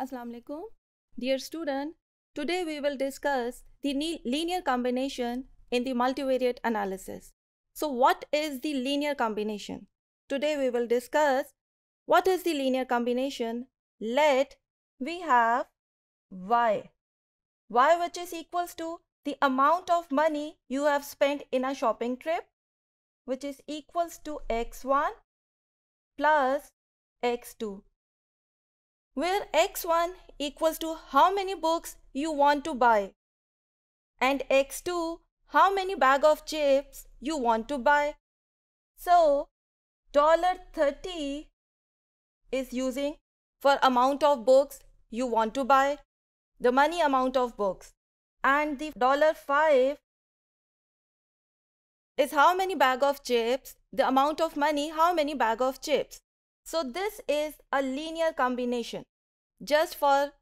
Assalamu alaikum. Dear student, today we will discuss the linear combination in the multivariate analysis. So what is the linear combination? Today we will discuss what is the linear combination. Let we have y. y which is equals to the amount of money you have spent in a shopping trip which is equals to x1 plus x2 where x1 equals to how many books you want to buy and x2 how many bag of chips you want to buy. So $30 is using for amount of books you want to buy, the money amount of books. And the $5 is how many bag of chips, the amount of money, how many bag of chips. So this is a linear combination just for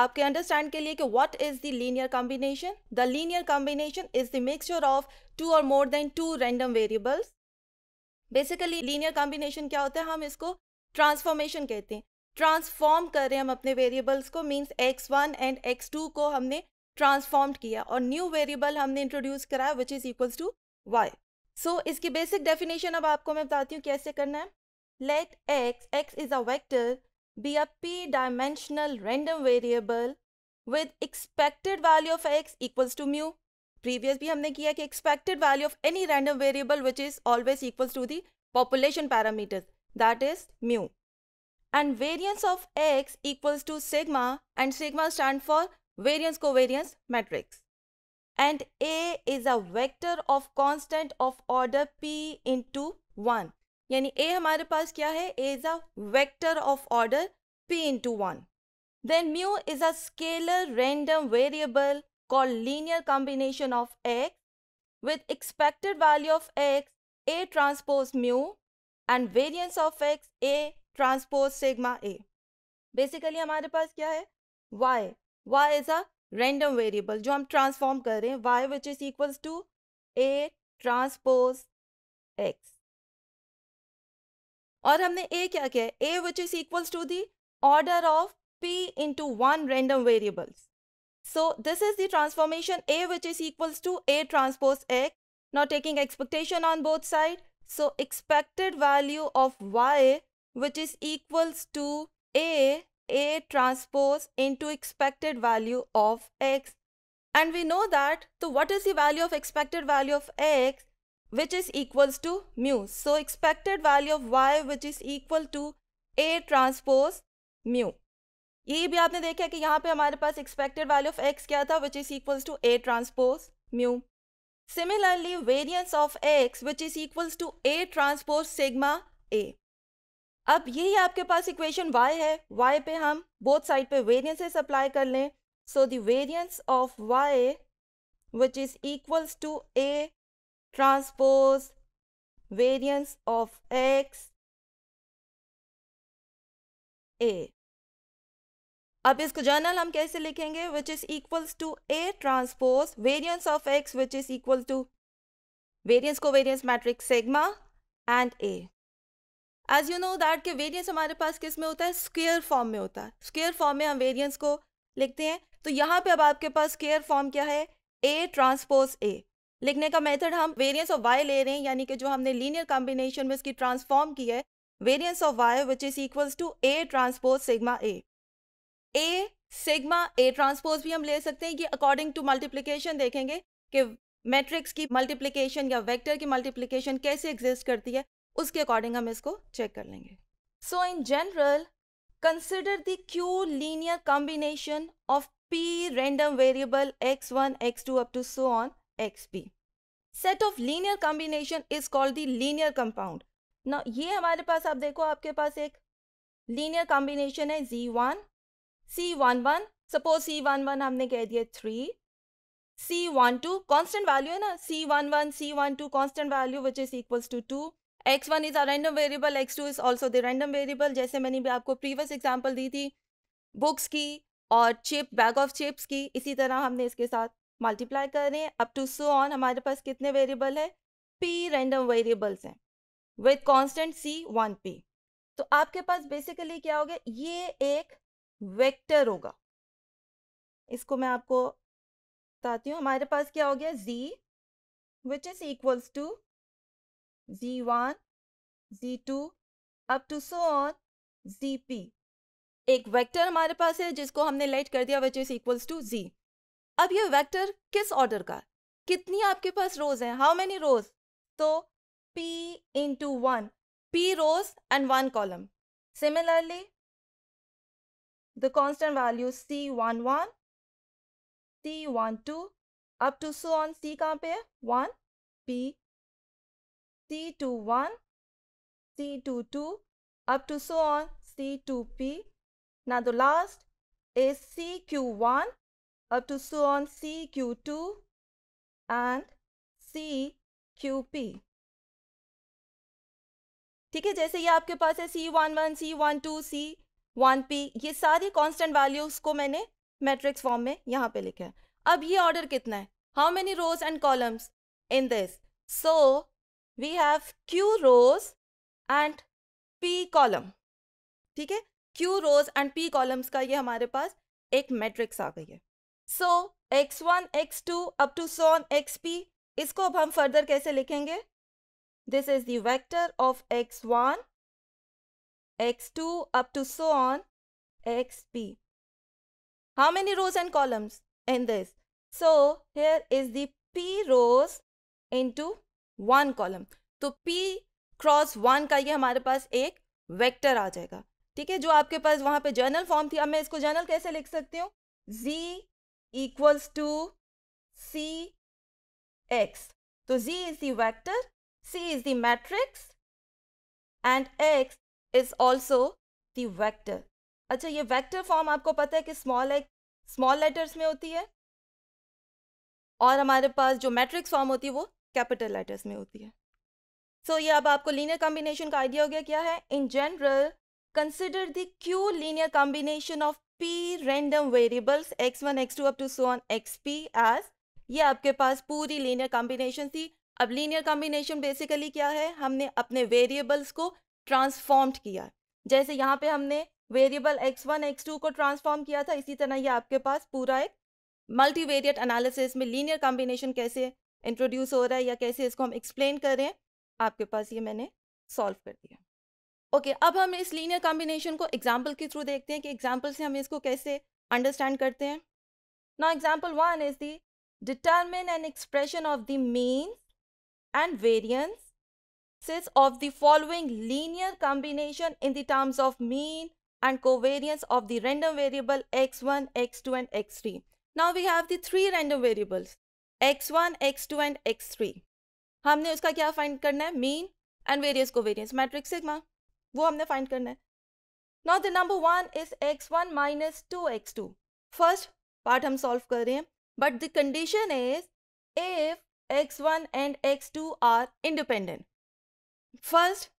आपके understand के लिए कि what is the linear combination the linear combination is the mixture of two और more than two random variables basically linear combination क्या होता है हम इसको ट्रांसफॉर्मेशन कहते हैं ट्रांसफॉर्म कर रहे हैं हम अपने वेरिएबल्स को means X one and x two को हमने ट्रांसफॉर्म किया और न्यू वेरिएबल हमने इंट्रोड्यूस कराया which is equals to Y so इसकी बेसिक डेफिनेशन अब आपको मैं बताती हूँ कैसे करना है let x, x is a vector, be a p-dimensional random variable with expected value of x equals to mu. Previous भी हमने किया कि expected value of any random variable which is always equals to the population parameters that is mu. And variance of x equals to sigma and sigma stand for variance covariance matrix. And A is a vector of constant of order p into 1. यानी ए हमारे पास क्या है A is a vector of order P into one then mu is a scalar random variable call linear combination of x with expected value of x a transpose mu and variance of x a transpose sigma a basically हमारे पास क्या है y y is a random variable जो हम transform कर रहे हैं y which is equals to a transpose x और हमने ए क्या किया A which is equals to the p into one random variables. So this is the transformation A which is equals to A transpose X. Now taking expectation on both sides. So expected value of Y which is equals to A, A transpose into expected value of X. And we know that, so what is the value of expected value of X? which is equals to mu. So expected value of y which is equal to a transpose mu. ये भी आपने देखा कि यहाँ पे हमारे पास expected value of X क्या था which is equals to A transpose mu similarly variance of x which is equals to A transpose sigma A अब यही आपके पास इक्वेशन वाई है वाई पे हम बोथ साइड पे वेरियंसेस अप्लाई कर लें so the variance of Y which is equals to A transpose variance of x a अब इसको जर्नल हम कैसे लिखेंगे which is equals to A transpose variance of x which is equal to variance को variance matrix sigma and A as you know that के variance हमारे पास किस में होता है स्क्वेयर फॉर्म में होता है स्क्वेयर फॉर्म में हम वेरियंस को लिखते हैं तो यहाँ पे अब आपके पास स्क्वेयर फॉर्म क्या है ए ट्रांसपोज ए लिखने का मेथड हम वेरियंस ऑफ वाई ले रहे हैं यानी कि जो हमने लीनियर कॉम्बिनेशन में इसकी ट्रांसफॉर्म की है variance of Y which is equal to A transpose sigma A A sigma A transpose भी हम ले सकते हैं ये अकॉर्डिंग टू मल्टीप्लीकेशन देखेंगे कि मैट्रिक्स की मल्टीप्लीकेशन या वेक्टर की मल्टीप्लीकेशन कैसे एग्जिस्ट करती है उसके अकॉर्डिंग हम इसको चेक कर लेंगे so in general consider the Q linear combination of P random variable X one x two up to so on xb set of linear combination is called the linear compound ना ये हमारे पास आप देखो आपके पास एक लीनियर कॉम्बिनेशन है Z one C one one suppose C one one हमने कह दिया three C one two constant value है ना C one one C one two constant value which is equals to two x one is a random variable X two is also the random variable जैसे मैंने भी आपको previous example दी थी books की और chip bag of chips की इसी तरह हमने इसके साथ मल्टीप्लाई करें अप टू सो ऑन हमारे पास कितने वेरिएबल है पी रैंडम वेरिएबल्स हैं with constant C one P तो आपके पास बेसिकली क्या हो गया ये एक वेक्टर होगा इसको मैं आपको बताती हूँ हमारे पास क्या हो गया z which is equals to Z one Z two up to so on Z P एक वेक्टर हमारे पास है जिसको हमने लेट कर दिया which is equals to Z अब ये वेक्टर किस ऑर्डर का कितनी आपके पास रोज है हाउ मेनी रोज तो P to one P rows and one column similarly the constant value C one one C one two up to so on C कहाँ पे है one P C two one C two two up to so on C two P ना the last is C Q one up to so on CQ2 and CQP ठीक है जैसे ये आपके पास है C one one C one two C one P ये सारी कांस्टेंट वैल्यूज को मैंने मैट्रिक्स फॉर्म में यहाँ पे लिखा है अब ये ऑर्डर कितना है how many rows and columns in this so we have Q rows and P column ठीक है Q rows and P columns का ये हमारे पास एक मैट्रिक्स आ गई है so X one x two up to so on X P इसको अब हम फर्दर कैसे लिखेंगे this is vector of X one x two up to on X P how many rows and columns in this so here is the rows into one column तो p cross one का ये हमारे पास एक vector आ जाएगा ठीक है जो आपके पास वहां पे जर्नल फॉर्म थी अब मैं इसको जर्नल कैसे लिख सकती हूँ जी equals to C x. So z is the vector, C is the matrix and x is also the vector. अच्छा ये वेक्टर फॉर्म आपको पता है कि स्मॉल स्मॉल लेटर्स में होती है और हमारे पास जो मैट्रिक्स फॉर्म होती है वो कैपिटल लेटर्स में होती है सो so, ये अब आपको लीनियर कॉम्बिनेशन का आइडिया हो गया क्या है in general consider the Q linear combination of p random variables x1 x2 up to so on xp as ये आपके पास पूरी लीनियर कॉम्बिनेशन थी अब लीनियर कॉम्बिनेशन बेसिकली क्या है हमने अपने वेरिएबल्स को ट्रांसफॉर्म्ड किया जैसे यहाँ पे हमने वेरिएबल x1 x2 को ट्रांसफॉर्म किया था इसी तरह ये आपके पास पूरा एक मल्टीवेरिएट एनालिसिस में लीनियर कॉम्बिनेशन कैसे इंट्रोड्यूस हो रहा है या कैसे इसको हम एक्सप्लेन करें आपके पास ये मैंने सॉल्व कर दिया ओके okay, अब हम इस लीनियर कॉम्बिनेशन को एग्जाम्पल के थ्रू देखते हैं कि एग्जाम्पल से हम इसको कैसे अंडरस्टैंड करते हैं ना example one is the determine and expression of the mean and variances of the following linear combination in the terms of mean variable X one x two and x three and we Now three random variables X one x two and x three हमने उसका क्या find करना है mean and को covariance matrix sigma वो हमने find करना है now the number one is x one minus two x two first part हम सॉल्व कर रहे हैं but the condition is if x one and x two are independent first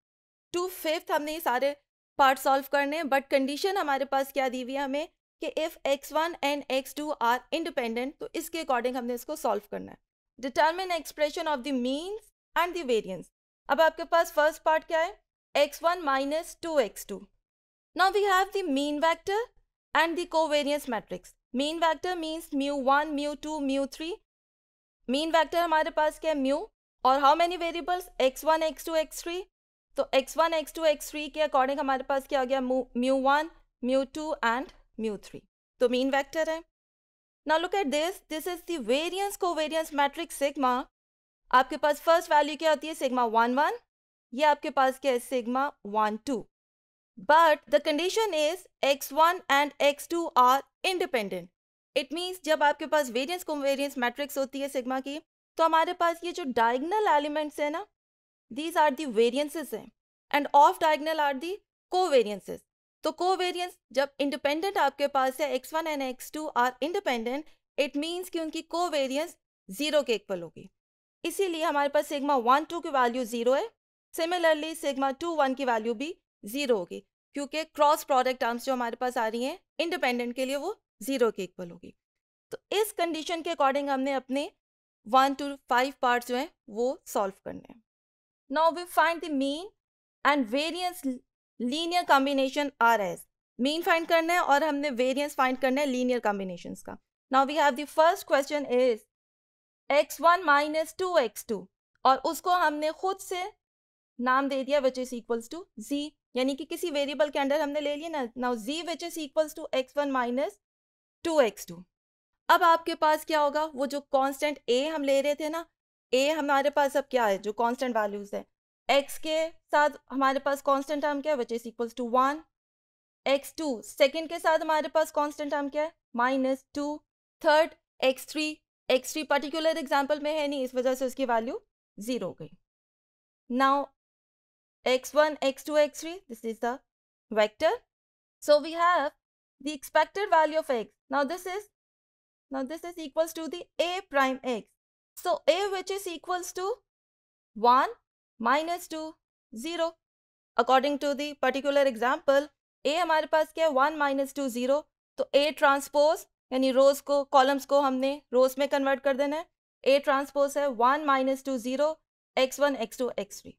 two fifth हमने ये सारे पार्ट सॉल्व करने हैं but condition हमारे पास क्या दी हुई है हमें कि if x one and x two are independent तो इसके अकॉर्डिंग हमने इसको सॉल्व करना है determine expression of the means and the variance अब आपके पास फर्स्ट पार्ट क्या है x1 minus 2x2. Now we have the mean vector and the covariance matrix. Mean vector means mu 1, mu 2, mu 3. Mean vector हमारे पास क्या mu और how many variables x1, x2, x3. तो x1, x2, x3 के क according हमारे पास क्या हो गया mu 1, mu 2 and mu 3. तो mean vector है. Now look at this. This is the variance covariance matrix sigma. आपके पास first value क्या होती है Sigma 1, ये आपके पास क्या है sigma one two but the condition is x one and x two are independent it means जब आपके पास वेरियंस कोवेरियंस मैट्रिक्स होती है सिग्मा की तो हमारे पास ये जो डायगनल एलिमेंट्स है ना दीज आर दी वेरियंसेस हैं and off diagonal are the covariances तो कोवेरियंस जब इंडिपेंडेंट आपके पास है x one and x two are independent it means कि उनकी कोवेरियंस जीरो के इक्वल होगी इसीलिए हमारे पास सिग्मा वन टू की वैल्यू जीरो है सिमिलरली सिग्मा टू वन की वैल्यू भी जीरो होगी क्योंकि क्रॉस प्रोडक्ट टर्म्स जो हमारे पास आ रही हैं इंडिपेंडेंट के लिए वो जीरो के इक्वल होगी तो इस कंडीशन के अकॉर्डिंग हमने अपने वन टू फाइव पार्ट जो हैं वो सॉल्व करने हैं now we find the mean and variance linear combination आर एस मीन फाइंड करना है और हमने वेरियंस फाइंड करना है लीनियर कॉम्बिनेशन का now we have the first question is x one minus two x two और उसको हमने खुद से नाम दे दिया which is equals to z यानी कि किसी वेरिएबल के अंडर हमने ले लिया ना now z which is equals to x one minus two x two अब आपके पास क्या होगा वो जो कांस्टेंट ए हम ले रहे थे ना ए हमारे पास अब क्या है जो कांस्टेंट वैल्यूज है एक्स के साथ हमारे पास कांस्टेंट टर्म क्या है which is equals to one x two second के साथ हमारे पास कॉन्स्टेंट टर्म क्या है minus two third x three x three particular example में है नहीं इस वजह से उसकी वैल्यू जीरो हो गई now x1, x2, x3. This is the vector. So we have the expected value of x. Now this is now this is equals to the a prime x. So a which is equals to 1 minus 2 0. According to the particular example a हमारे पास क्या है 1 minus 2, 0. तो a transpose यानी rows को columns को हमने rows में convert कर देना है a transpose है 1 minus 2, 0. x1, x2, x3.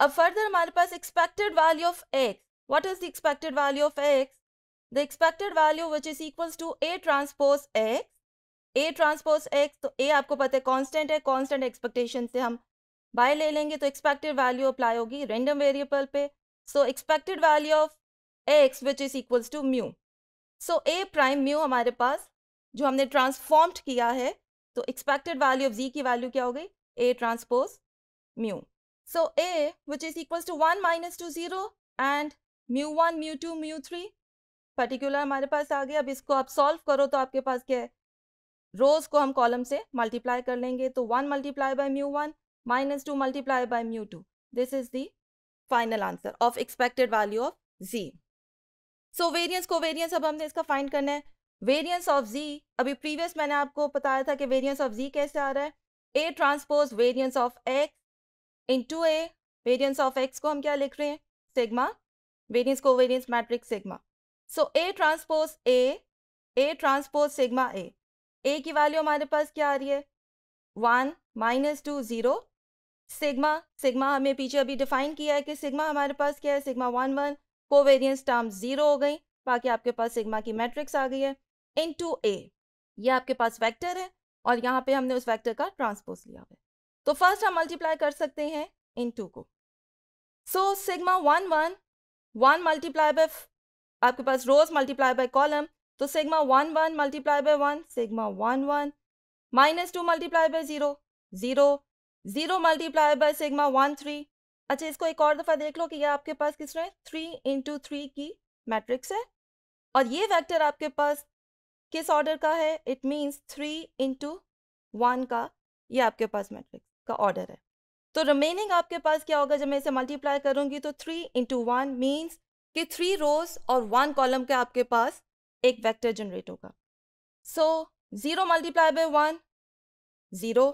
अब फर्दर हमारे पास expected value of x what is the expected value of x the expected value which is equals to A transpose x A transpose x तो A आपको पता है constant है constant expectation से हम बाय ले लेंगे तो एक्सपेक्टेड वैल्यू अप्लाई होगी रेंडम वेरिएबल पे so expected value of x which is equals to mu so A prime mu हमारे पास जो हमने ट्रांसफॉर्म्ड किया है तो एक्सपेक्टेड वैल्यू ऑफ जी की वैल्यू क्या हो गई A transpose mu So A, which is equals to 1 minus two zero and mu one mu two mu three particular हमारे पास आ गया अब इसको आप सॉल्व करो तो आपके पास क्या है रोज को हम कॉलम से मल्टीप्लाई कर लेंगे तो one multiply by mu one minus two multiply by mu two this is the final answer of expected value of z so variance को वेरियंस अब हमने इसका फाइंड करना है वेरियंस ऑफ जी अभी प्रीवियस मैंने आपको बताया था कि वेरियंस ऑफ जी कैसे आ रहा है A transpose variance of x into A variance of x को हम क्या लिख रहे हैं सिग्मा वेरियंस को variance matrix sigma so A transpose A A transpose sigma A A की वैल्यू हमारे पास क्या आ रही है one minus two zero sigma sigma हमें पीछे अभी डिफाइन किया है कि सिग्मा हमारे पास क्या है सिग्मा वन वन को वेरियंस टर्म ज़ीरो हो गई बाकी आपके पास सिग्मा की मैट्रिक्स आ गई है इन टू ए ये आपके पास वैक्टर है और यहाँ पे हमने उस वैक्टर का ट्रांसपोज लिया है तो फर्स्ट हम मल्टीप्लाई कर सकते हैं इन टू को so sigma one one one multiply by आपके पास रोज मल्टीप्लाई बाय कॉलम तो sigma one one multiply by one sigma one one minus two multiply by zero zero zero multiply by sigma one three अच्छा इसको एक और दफ़ा देख लो कि ये आपके पास किस रहे थ्री इंटू थ्री की मैट्रिक्स है और ये वेक्टर आपके पास किस ऑर्डर का है it means three into one का ये आपके पास मैट्रिक्स का ऑर्डर है तो रिमेनिंग आपके पास क्या होगा जब मैं इसे मल्टीप्लाई करूंगी तो थ्री इंटू वन मीन्स कि थ्री रोज और वन कॉलम के आपके पास एक वेक्टर जनरेट होगा so zero multiply by one zero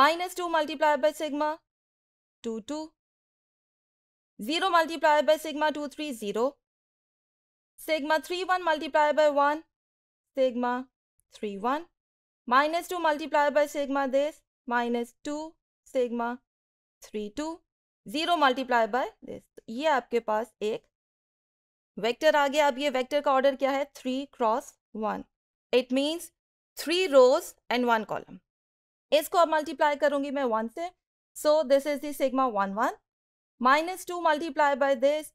minus two multiply by sigma two two zero multiply by sigma two three zero sigma three one multiply by one sigma three one minus two multiply by sigma this minus two sigma three two zero multiply by this तो ये आपके पास एक vector आ गया अब ये vector का order क्या है three cross one it means three rows and one column इसको अब मल्टीप्लाई करूंगी मैं वन से so this is sigma one one minus two multiply by this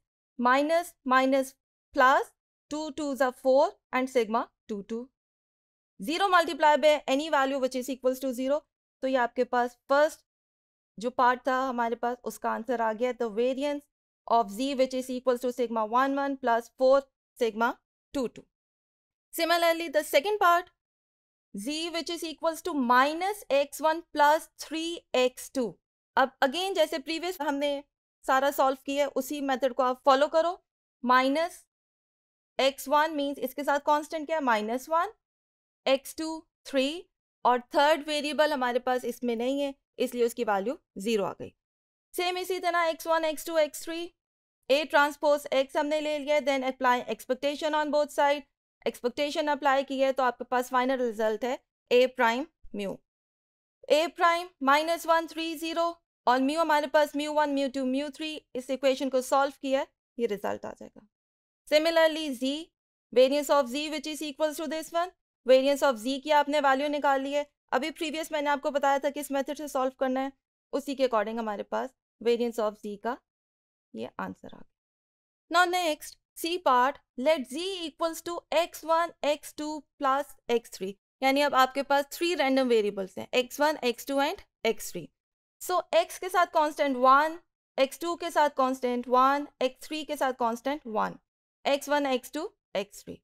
minus minus plus two two ज four and sigma two two zero multiply by any value which is equals to zero तो ये आपके पास first जो part था हमारे पास उसका answer आ गया the variance of z which is equal to sigma one one plus four sigma two two similarly the second part z two minus x one plus three x two अब again जैसे previous हमने सारा solve किया उसी method को आप follow करो minus x one means इसके साथ कॉन्स्टेंट क्या है minus one x two three और थर्ड वेरिएबल हमारे पास इसमें नहीं है इसलिए उसकी वैल्यू ज़ीरो आ गई सेम इसी तरह x one x two x three A transpose x हमने ले लिया then apply expectation on both side expectation apply की है तो आपके पास फाइनल रिजल्ट है A prime mu A prime minus one three zero और म्यू हमारे पास mu one mu two mu three इस इक्वेशन को सॉल्व किया ये रिजल्ट आ जाएगा similarly z variance of z which is equals to this one variance of z की आपने वैल्यू निकाल ली है अभी प्रीवियस मैंने आपको बताया था किस मेथड से सॉल्व करना है उसी के अकॉर्डिंग हमारे पास वेरियंस ऑफ जी का ये आंसर आ गया now next C part let z equals to x one x two plus x three यानी अब आपके पास थ्री रैंडम वेरिएबल्स हैं x one x two and x three so x के साथ कॉन्स्टेंट वन एक्स टू के साथ constant one x three के साथ constant one x one x two x three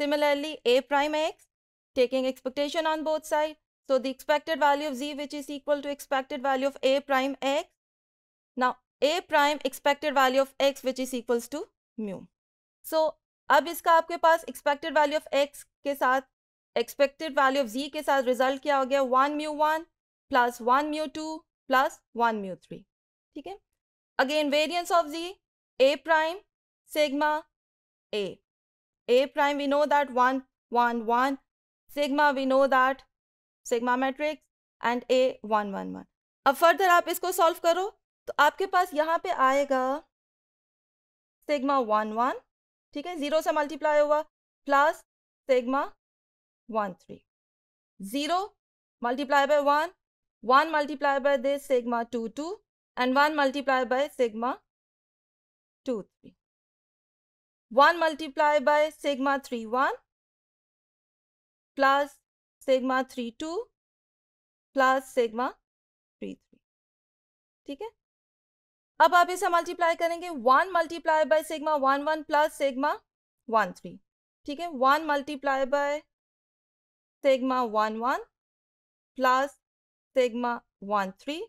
similarly A prime x taking expectation on both sides. So the expected value of z which is equal to expected value of a prime x. Now a prime expected value of x which is equals to mu. So अब इसका आपके पास expected value of x के साथ expected value of z के साथ result क्या हो गया one mu one plus one mu two plus one mu three ठीक है again variance of z a prime sigma a a prime we know that 1 1 1 sigma we know that sigma matrix and A one one one अब further आप इसको solve करो तो आपके पास यहाँ पे आएगा सिग्मा वन वन ठीक है जीरो से मल्टीप्लाई हुआ plus sigma one three zero multiply by one one multiply by this sigma two two and one multiply by sigma two three one multiply by sigma three one plus sigma three two plus sigma three three ठीक है अब आप इसे multiply करेंगे one multiply by sigma one one plus sigma one three ठीक है one multiply by sigma one one plus sigma one three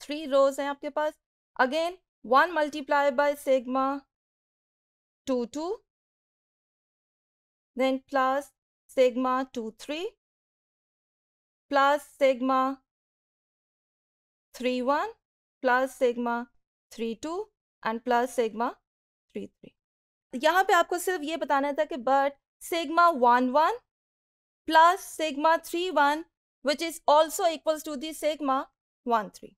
three रोज हैं आपके पास again one multiply by sigma two two then plus sigma 2, 3 plus sigma 3, 1 plus sigma 3, 2 and plus sigma three three यहाँ पे आपको सिर्फ ये बताना था कि but sigma one one plus sigma three one which is also equals to the sigma one three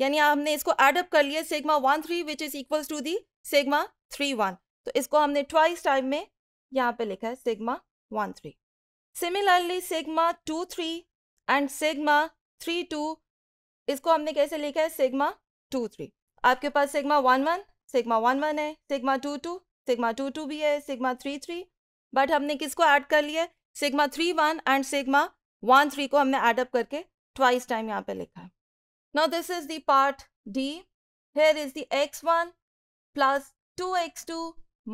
यानी हमने इसको एडअप कर लिया sigma one three which is equals to the sigma three one तो इसको हमने ट्वाइस टाइम में यहाँ पे लिखा है sigma one three similarly sigma two three and sigma three two इसको हमने कैसे लिखा है सिग्मा टू थ्री आपके पास sigma one one sigma one one है sigma two two sigma two two भी है सिग्मा थ्री थ्री बट हमने किसको ऐड कर लिया sigma three one and sigma one three को हमने एडअप करके ट्वाइस टाइम यहाँ पे लिखा है now this is part D here is the x one plus two x two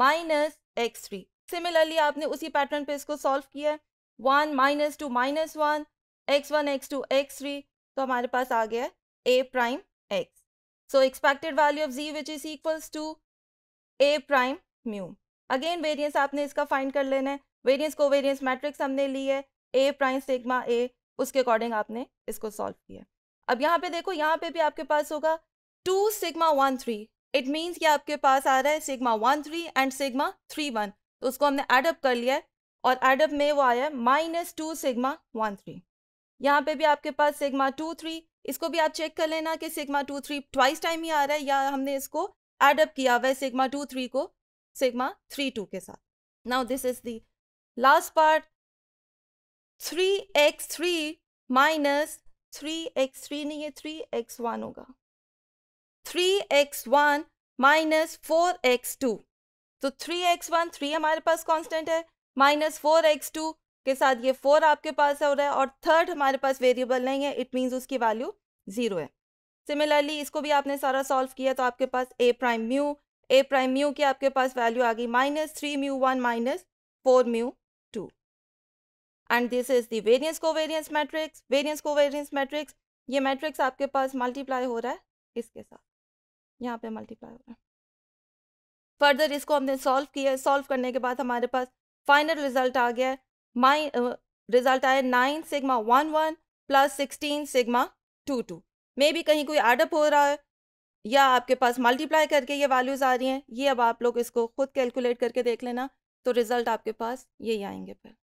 minus x three similarly आपने उसी पैटर्न पे इसको सॉल्व किया है one minus two minus one x one x two x three तो हमारे पास आ गया A prime x so expected value of z which is equals to A prime mu again variance आपने इसका फाइंड कर लेना है वेरियंस को वेरियंस मैट्रिक्स हमने ली है ए प्राइम सिग्मा ए उसके अकॉर्डिंग आपने इसको सॉल्व किया अब यहाँ पे देखो यहाँ पे भी आपके पास होगा two sigma one three it means कि आपके पास आ रहा है sigma one three and sigma three one तो उसको हमने एडअप कर लिया है और एडअप में वो आया है minus two sigma one three यहाँ पे भी आपके पास सिगमा टू थ्री इसको भी आप चेक कर लेना कि sigma two three twice time ही आ रहा है या हमने इसको एडअप किया हुआ है सिगमा टू थ्री को सिगमा थ्री टू के साथ now this is the last part three x three minus three x three नहीं है थ्री एक्स वन होगा three x one minus four x two तो थ्री एक्स वन थ्री हमारे पास constant है minus four x two के साथ ये फोर आपके पास हो रहा है और थर्ड हमारे पास वेरिएबल नहीं है इट मीन्स उसकी वैल्यू ज़ीरो है सिमिलरली इसको भी आपने सारा सॉल्व किया तो आपके पास A prime mu A prime mu की आपके पास वैल्यू आ गई minus three mu one minus four mu two and this is को वेरियंस मैट्रिक्स वेरियंस को वेरियंस मैट्रिक्स ये मैट्रिक्स आपके पास मल्टीप्लाई हो रहा है इसके साथ यहाँ पे मल्टीप्लाई हो रहा है फर्दर इसको हमने सॉल्व किया सॉल्व करने के बाद हमारे पास फाइनल रिजल्ट आ गया माइ रिजल्ट आया nine sigma one one plus sixteen sigma two two मे भी कहीं कोई एडअप हो रहा है या आपके पास मल्टीप्लाई करके ये वैल्यूज़ आ रही हैं ये अब आप लोग इसको खुद कैलकुलेट करके देख लेना तो रिज़ल्ट आपके पास यही आएंगे फिर